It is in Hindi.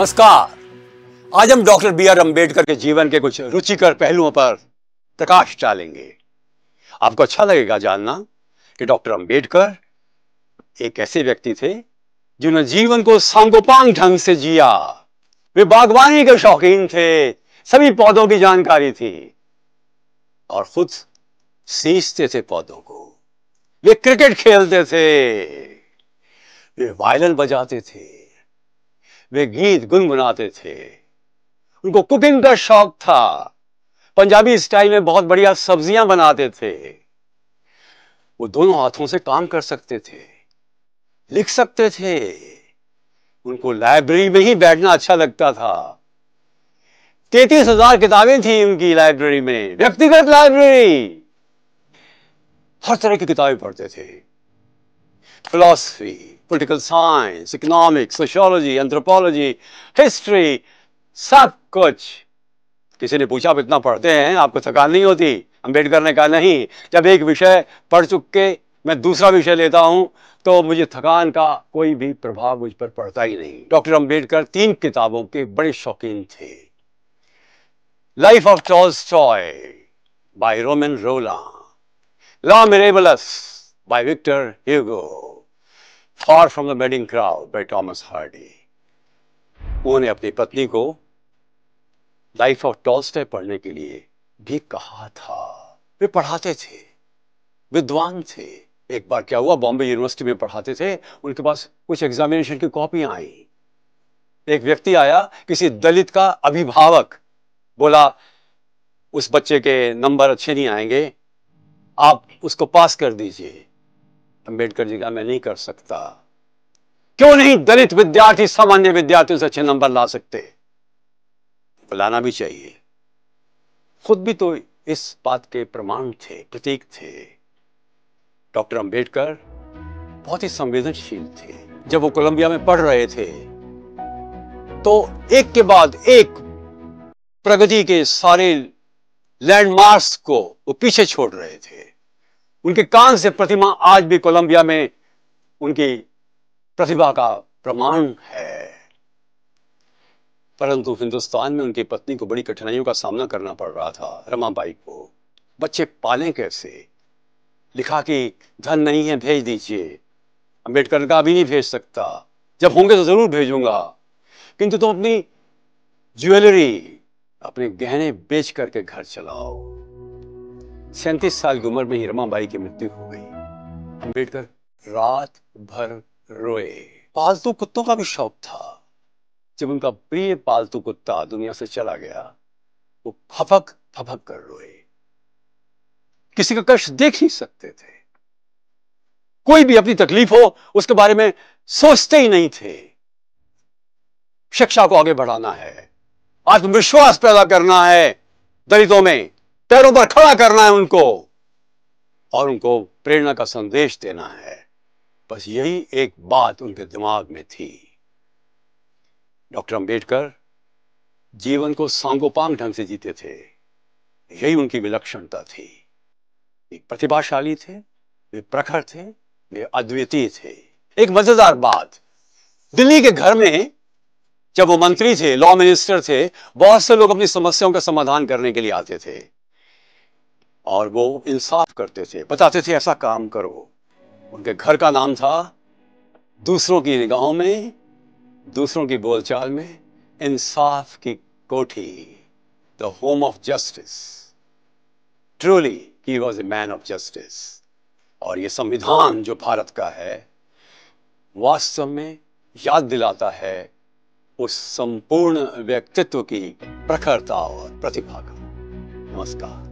नमस्कार आज हम डॉक्टर बी आर अम्बेडकर के जीवन के कुछ रुचिकर पहलुओं पर प्रकाश डालेंगे आपको अच्छा लगेगा जानना कि डॉक्टर अम्बेडकर एक ऐसे व्यक्ति थे जिन्होंने जीवन को सांगोपांग ढंग से जिया वे बागवानी के शौकीन थे सभी पौधों की जानकारी थी और खुद सींचते थे पौधों को वे क्रिकेट खेलते थे वे वायलन बजाते थे वे गीत गुनगुनाते थे उनको कुकिंग का शौक था पंजाबी स्टाइल में बहुत बढ़िया सब्जियां बनाते थे वो दोनों हाथों से काम कर सकते थे लिख सकते थे उनको लाइब्रेरी में ही बैठना अच्छा लगता था तैतीस हजार किताबें थी उनकी लाइब्रेरी में व्यक्तिगत लाइब्रेरी हर तरह की किताबें पढ़ते थे philosophy, political science, economics, sociology, anthropology, history, सब कुछ किसी ने पूछा आप इतना पढ़ते हैं आपको थकान नहीं होती अम्बेडकर ने कहा नहीं जब एक विषय पढ़ चुक के मैं दूसरा विषय लेता हूं तो मुझे थकान का कोई भी प्रभाव मुझ पर पड़ता ही नहीं डॉक्टर अंबेडकर तीन किताबों के बड़े शौकीन थे life of Tolstoy by Romain रोला Les Miserables by Victor Hugo, Far from the Madding Crowd by Thomas Hardy. उन्होंने अपनी पत्नी को लाइफ ऑफ टॉल्स्टॉय पढ़ने के लिए भी कहा था वे पढ़ाते थे विद्वान थे एक बार क्या हुआ बॉम्बे यूनिवर्सिटी में पढ़ाते थे उनके पास कुछ एग्जामिनेशन की कॉपियां आई एक व्यक्ति आया किसी दलित का अभिभावक बोला उस बच्चे के नंबर अच्छे नहीं आएंगे आप उसको पास कर दीजिए अंबेडकर जी का मैं नहीं कर सकता क्यों नहीं दलित विद्यार्थी सामान्य विद्यार्थियों से अच्छे नंबर ला सकते बुलाना भी चाहिए खुद भी तो इस बात के प्रमाण थे प्रतीक थे डॉक्टर अंबेडकर बहुत ही संवेदनशील थे जब वो कोलंबिया में पढ़ रहे थे तो एक के बाद एक प्रगति के सारे लैंडमार्क्स को वो पीछे छोड़ रहे थे उनके कान से प्रतिमा आज भी कोलंबिया में उनकी प्रतिभा का प्रमाण है परंतु हिंदुस्तान में उनकी पत्नी को बड़ी कठिनाइयों का सामना करना पड़ रहा था रमाबाई को बच्चे पाले कैसे लिखा कि धन नहीं है भेज दीजिए अम्बेडकर का अभी नहीं भेज सकता जब होंगे तो जरूर भेजूंगा किंतु तुम तो अपनी ज्वेलरी अपने गहने बेच करके घर चलाओ सैंतीस साल की उम्र में हिरमा बाई की मृत्यु हो गई अम्बेडकर रात भर रोए पालतू कुत्तों का भी शौक था जब उनका प्रिय पालतू कुत्ता दुनिया से चला गया वो फपक फपक कर रोए किसी का कष्ट देख नहीं सकते थे कोई भी अपनी तकलीफ हो उसके बारे में सोचते ही नहीं थे शिक्षा को आगे बढ़ाना है आत्मविश्वास पैदा करना है दलितों में पैरों पर खड़ा करना है उनको और उनको प्रेरणा का संदेश देना है बस यही एक बात उनके दिमाग में थी डॉक्टर अंबेडकर जीवन को सांगोपांग ढंग से जीते थे यही उनकी विलक्षणता थी प्रतिभाशाली थे वे प्रखर थे वे अद्वितीय थे एक मजेदार बात दिल्ली के घर में जब वो मंत्री थे लॉ मिनिस्टर थे बहुत से लोग अपनी समस्याओं का समाधान करने के लिए आते थे और वो इंसाफ करते थे बताते थे ऐसा काम करो उनके घर का नाम था दूसरों की निगाहों में दूसरों की बोलचाल में इंसाफ की कोठी the home of justice truly he was a man of justice और ये संविधान जो भारत का है वास्तव में याद दिलाता है उस संपूर्ण व्यक्तित्व की प्रखरता और प्रतिभा का नमस्कार